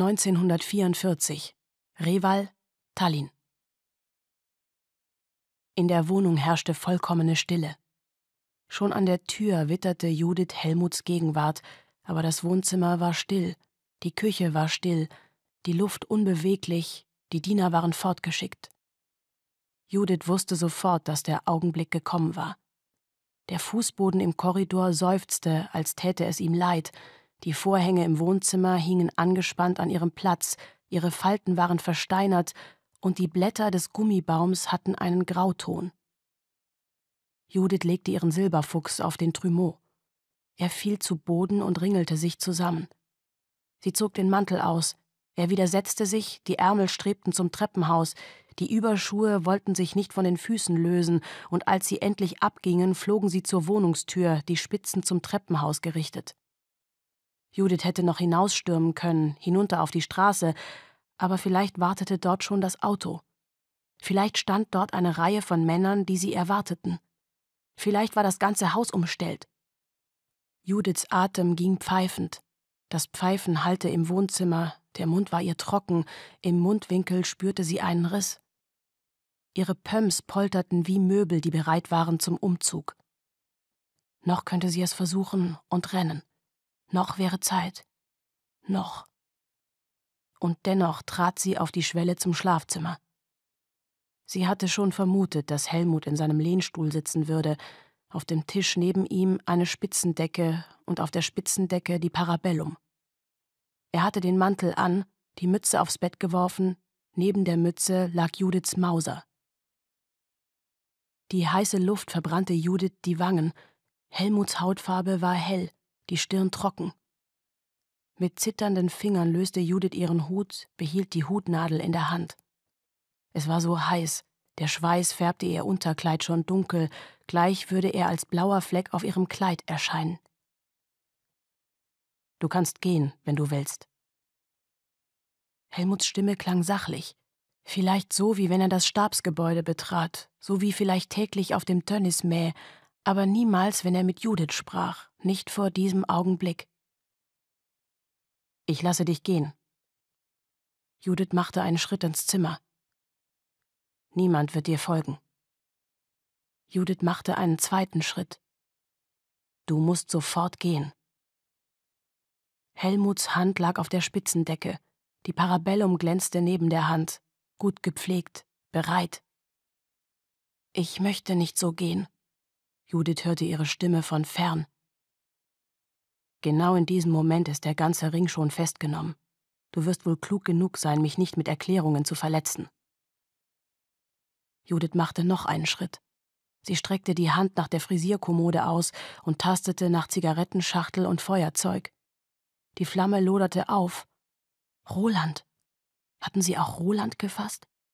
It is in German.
1944, Reval, Tallinn. In der Wohnung herrschte vollkommene Stille. Schon an der Tür witterte Judith Helmuts Gegenwart, aber das Wohnzimmer war still, die Küche war still, die Luft unbeweglich, die Diener waren fortgeschickt. Judith wusste sofort, dass der Augenblick gekommen war. Der Fußboden im Korridor seufzte, als täte es ihm leid, die Vorhänge im Wohnzimmer hingen angespannt an ihrem Platz, ihre Falten waren versteinert und die Blätter des Gummibaums hatten einen Grauton. Judith legte ihren Silberfuchs auf den Trumeau. Er fiel zu Boden und ringelte sich zusammen. Sie zog den Mantel aus, er widersetzte sich, die Ärmel strebten zum Treppenhaus, die Überschuhe wollten sich nicht von den Füßen lösen, und als sie endlich abgingen, flogen sie zur Wohnungstür, die Spitzen zum Treppenhaus gerichtet. Judith hätte noch hinausstürmen können, hinunter auf die Straße, aber vielleicht wartete dort schon das Auto. Vielleicht stand dort eine Reihe von Männern, die sie erwarteten. Vielleicht war das ganze Haus umstellt. Judiths Atem ging pfeifend. Das Pfeifen hallte im Wohnzimmer, der Mund war ihr trocken, im Mundwinkel spürte sie einen Riss. Ihre Pöms polterten wie Möbel, die bereit waren zum Umzug. Noch könnte sie es versuchen und rennen. Noch wäre Zeit. Noch. Und dennoch trat sie auf die Schwelle zum Schlafzimmer. Sie hatte schon vermutet, dass Helmut in seinem Lehnstuhl sitzen würde, auf dem Tisch neben ihm eine Spitzendecke und auf der Spitzendecke die Parabellum. Er hatte den Mantel an, die Mütze aufs Bett geworfen, neben der Mütze lag Judiths Mauser. Die heiße Luft verbrannte Judith die Wangen, Helmuts Hautfarbe war hell, die Stirn trocken. Mit zitternden Fingern löste Judith ihren Hut, behielt die Hutnadel in der Hand. Es war so heiß, der Schweiß färbte ihr Unterkleid schon dunkel, gleich würde er als blauer Fleck auf ihrem Kleid erscheinen. Du kannst gehen, wenn du willst. Helmuts Stimme klang sachlich, vielleicht so, wie wenn er das Stabsgebäude betrat, so wie vielleicht täglich auf dem Tönnismäh, aber niemals, wenn er mit Judith sprach nicht vor diesem Augenblick. Ich lasse dich gehen. Judith machte einen Schritt ins Zimmer. Niemand wird dir folgen. Judith machte einen zweiten Schritt. Du musst sofort gehen. Helmuts Hand lag auf der Spitzendecke. Die Parabellum glänzte neben der Hand, gut gepflegt, bereit. Ich möchte nicht so gehen. Judith hörte ihre Stimme von fern. Genau in diesem Moment ist der ganze Ring schon festgenommen. Du wirst wohl klug genug sein, mich nicht mit Erklärungen zu verletzen. Judith machte noch einen Schritt. Sie streckte die Hand nach der Frisierkommode aus und tastete nach Zigarettenschachtel und Feuerzeug. Die Flamme loderte auf. Roland. Hatten sie auch Roland gefasst?